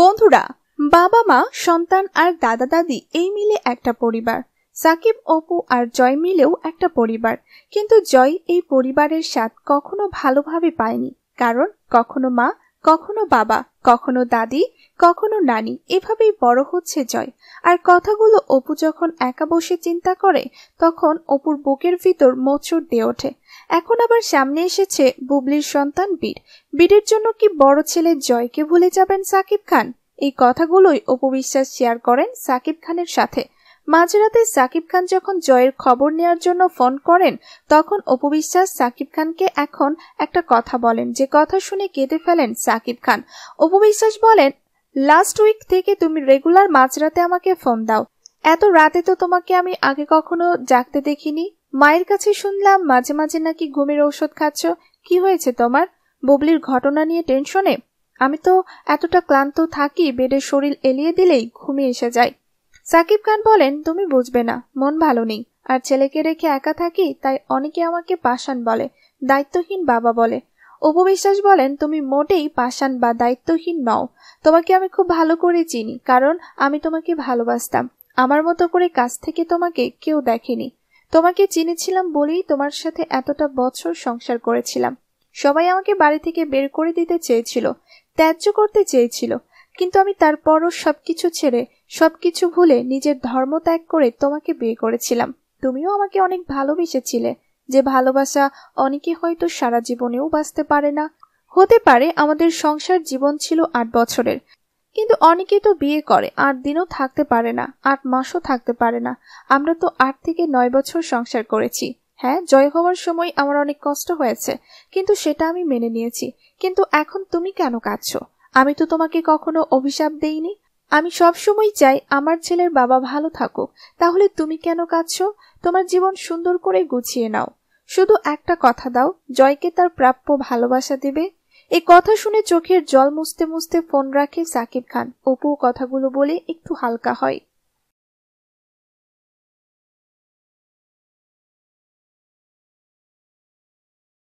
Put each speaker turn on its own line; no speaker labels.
বন্ধুরা বাবা মা সন্তান আর দাদা দাদি এই মিলে একটা পরিবার সাকিব অপু আর জয় মিলেও একটা পরিবার কিন্তু জয় এই পরিবারের স্বাদ কখনো ভালোভাবে পায়নি কারণ কখনো মা কখনো বাবা কখনো দাদি কখনো নানি এভাবেই বড় হচ্ছে জয় আর কথাগুলো অপু যখন একা বসে চিন্তা করে তখন অপুর বুকের ভিতর মচুর দিয়ে ওঠে এখন আবার সামনে এসেছে বুবলির সন্তান বীর বীরের জন্য কি বড় ছেলে জয়কে ভুলে যাবেন সাকিব খান এই কথাগুলোই অপু বিশ্বাস শেয়ার করেন সাকিব খানের সাথে মাঝরাতে সাকিব খান যখন জয়ের খবর নেয়ার জন্য ফোন করেন তখন অপবিশ্বাস সাকিব খানকে এখন একটা কথা বলেন যে কথা শুনে কেঁদে ফেলেন সাকিব খান অপবিশ্বাস বলেন লাস্ট উইক থেকে তুমি রেগুলার মাঝরাতে আমাকে ফোন দাও এত রাতে তো তোমাকে আমি আগে কখনো জাগতে দেখিনি মায়ের কাছে শুনলাম মাঝে মাঝে নাকি ঘুমের ঔষধ খাচ্ছ কি হয়েছে তোমার ববলির ঘটনা নিয়ে টেনশনে আমি তো এতটা ক্লান্ত থাকি বেডের শরীর এলিয়ে দিলেই ঘুমিয়ে এসে যায় সাকিব খান বলেন তুমি বুঝবে না মন ভালো নেই আর ছেলেকে রেখে একা থাকি তাই অনেকে আমাকে পাষাণ বলে দায়িত্বহীন বাবা বলে উপবিশ্বাস বলেন তুমি মোটেই পাষাণ বা দায়িত্বহীন নও তোমাকে আমি খুব ভালো করে চিনি কারণ আমি তোমাকে ভালোবাসতাম আমার মতো করে কাছ থেকে তোমাকে কেউ দেখেনি তোমাকে চিনেছিলাম বলেই তোমার সাথে এতটা বছর সংসার করেছিলাম সবাই আমাকে বাড়ি থেকে বের করে দিতে চেয়েছিল ত্যায্য করতে চেয়েছিল কিন্তু আমি তারপরও সবকিছু ছেড়ে সবকিছু ভুলে নিজের ধর্ম ত্যাগ করে তোমাকে বিয়ে করেছিলাম তুমিও আমাকে অনেক ভালোবেসেছিলে যে ভালোবাসা অনেকে হয়তো সারা জীবনেও বাঁচতে পারে না হতে পারে আমাদের সংসার জীবন ছিল আট বছরের কিন্তু অনেকে তো বিয়ে করে আট দিনও থাকতে পারে না আট মাসও থাকতে পারে না আমরা তো আট থেকে নয় বছর সংসার করেছি হ্যাঁ জয় হওয়ার সময় আমার অনেক কষ্ট হয়েছে কিন্তু সেটা আমি মেনে নিয়েছি কিন্তু এখন তুমি কেন কাঁদছো আমি তো তোমাকে কখনো অভিশাপ দেইনি আমি সব সময় চাই আমার ছেলের বাবা ভালো থাকুক তাহলে তুমি কেন কাঁদছ তোমার জীবন সুন্দর করে গুছিয়ে নাও শুধু একটা কথা দাও জয়কে তার প্রাপ্য ভালোবাসা দেবে এ কথা শুনে চোখের জল মুছতে মুছতে ফোন রাখে সাকিব খান অপু কথাগুলো বলে একটু হালকা হয়